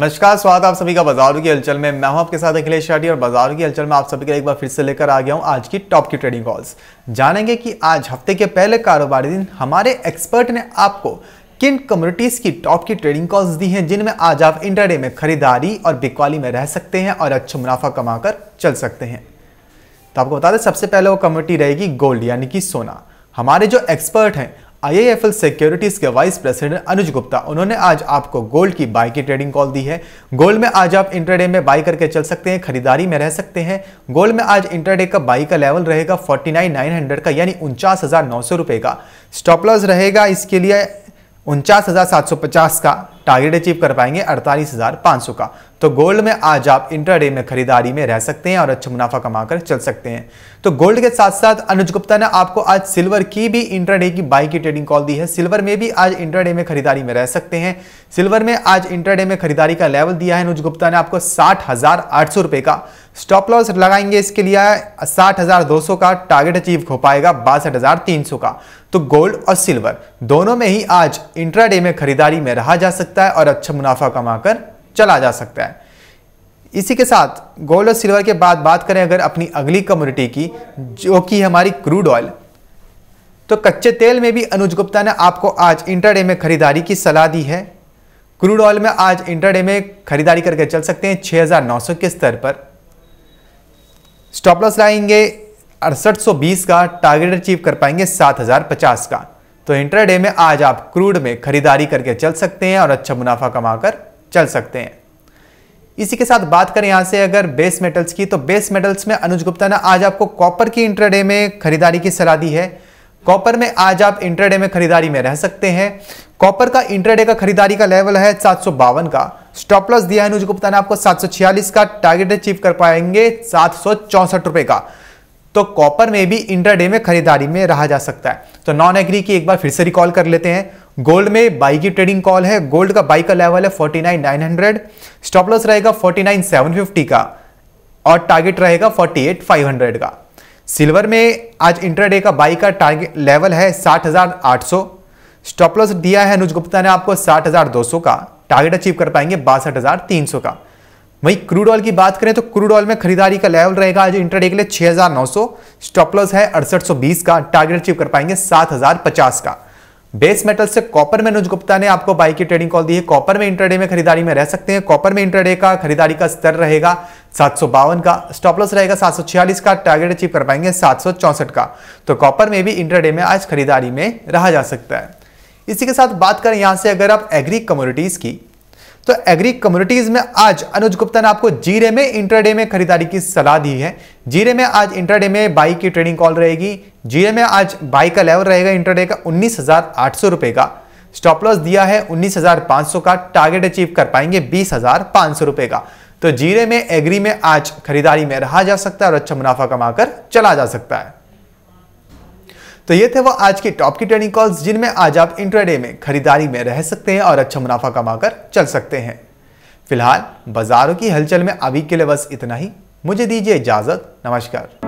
नमस्कार स्वागत आप सभी का बाजारों की हलचल में मैं हूं आपके साथ अखिलेश शाटी और बाजारों की हलचल में आप सभी का एक बार फिर से लेकर आ गया हूं आज की टॉप की ट्रेडिंग कॉल्स जानेंगे कि आज हफ्ते के पहले कारोबारी दिन हमारे एक्सपर्ट ने आपको किन कम्युनिटीज की टॉप की ट्रेडिंग कॉल्स दी हैं जिनमें आज आप इंटरडे में खरीदारी और बिकवाली में रह सकते हैं और अच्छा मुनाफा कमाकर चल सकते हैं तो आपको बता दें सबसे पहले वो कम्युनिटी रहेगी गोल्ड यानी कि सोना हमारे जो एक्सपर्ट हैं आईआईएफएल सिक्योरिटीज के वाइस प्रेसिडेंट अनुज गुप्ता उन्होंने आज आपको गोल्ड की बाय की ट्रेडिंग कॉल दी है गोल्ड में आज आप इंटरडे में बाई करके चल सकते हैं खरीदारी में रह सकते हैं गोल्ड में आज इंटरडे का बाई का लेवल रहेगा 49,900 का यानी उनचास का स्टॉपलॉस रहेगा इसके लिए उनचास का टारगेट अचीव कर पाएंगे अड़तालीस का तो गोल्ड में आज आप इंटरडे में खरीदारी में रह सकते हैं और अच्छा मुनाफा कमाकर चल सकते हैं तो गोल्ड के साथ साथ अनुज गुप्ता ने आपको आज सिल्वर की भी इंटरडे की बाई की ट्रेडिंग कॉल दी है सिल्वर में भी आज इंटरडे में खरीदारी में रह सकते हैं सिल्वर में आज इंटरडे में खरीदारी का लेवल दिया है अनुज गुप्ता ने आपको साठ रुपए का स्टॉप लॉस लगाएंगे इसके लिए साठ हजार दो सौ का टारगेट अचीव हो पाएगा बासठ हजार तीन सौ का तो गोल्ड और सिल्वर दोनों में ही आज इंटरडे में खरीदारी में रहा जा सकता सकता है और अच्छा मुनाफा कमाकर चला जा सकता है इसी के साथ गोल्ड और सिल्वर के बाद बात करें अगर अपनी अगली कम्युनिटी की जो कि हमारी क्रूड ऑयल तो कच्चे तेल में भी अनुज गुप्ता ने आपको आज इंटरडे में खरीदारी की सलाह दी है क्रूड ऑयल में आज इंटरडे में खरीदारी करके चल सकते हैं 6,900 के स्तर पर स्टॉपलॉस लाएंगे अड़सठ का टारगेट अचीव कर पाएंगे सात का तो इंटरडे में आज आप क्रूड में खरीदारी करके चल सकते हैं और अच्छा मुनाफा कमाकर चल सकते हैं इसी के साथ बात करें यहां से अगर बेस मेटल्स की तो बेस मेटल्स में अनुज गुप्ता ने आज आपको कॉपर की इंटरडे में खरीदारी की सलाह दी है कॉपर में आज आप इंटरडे में खरीदारी में रह सकते हैं कॉपर का इंटरडे का खरीदारी का लेवल है सात का स्टॉप लॉस दिया है अनुज गुप्ता ने आपको सात का टारगेट अचीव कर पाएंगे सात रुपए का तो कॉपर में भी इंटरडे में खरीदारी में रहा जा सकता है तो नॉन एग्री की एक बार फिर से रिकॉल कर लेते हैं गोल्ड में बाई की ट्रेडिंग कॉल है गोल्ड का बाई का लेवल है 49,900 स्टॉप लॉस रहेगा 49,750 का और टारगेट रहेगा 48,500 का सिल्वर में आज इंटरडे का बाई का टारगेट लेवल है 60,800 स्टॉप लॉस दिया है अनुज गुप्ता ने आपको सौ का टारगेट अचीव कर पाएंगे बासठ का वहीं क्रूड ऑयल की बात करें तो क्रूड ऑयल में खरीदारी का लेवल रहेगा जो इंटरडे के लिए 6,900 स्टॉप लॉस है बीस का टारगेट अचीव कर पाएंगे 7,050 का बेस मेटल से कॉपर में अनुज गुप्ता ने आपको बाई की ट्रेडिंग कॉल दी है कॉपर में इंटरडे में खरीदारी में रह सकते हैं कॉपर में इंटरडे का खरीदारी का स्तर रहेगा सात का स्टॉप लॉस रहेगा सात का टारगेट अचीव कर पाएंगे सात का तो कॉपर में भी इंटरडे में आज खरीदारी में रहा जा सकता है इसी के साथ बात करें यहां से अगर आप एग्री कम्युनिटीज की तो एग्री कम्युनिटीज में आज अनुज गुप्ता ने आपको जीरे में इंटरडे में खरीदारी की सलाह दी है जीरे में आज इंटरडे में बाई की ट्रेडिंग कॉल रहेगी जीरे में आज बाई का लेवल रहेगा इंटरडे का उन्नीस हजार आठ सौ रुपए का स्टॉप लॉस दिया है उन्नीस हजार पांच सौ का टारगेट अचीव कर पाएंगे बीस हजार पांच सौ रुपए का तो जीरे में एग्री में आज खरीदारी में रहा जा सकता है और अच्छा मुनाफा कमाकर चला जा सकता है तो ये थे वो आज के टॉप की ट्रेडिंग कॉल्स जिनमें आज आप इंट्राडे में खरीदारी में रह सकते हैं और अच्छा मुनाफा कमाकर चल सकते हैं फिलहाल बाजारों की हलचल में अभी के लिए बस इतना ही मुझे दीजिए इजाजत नमस्कार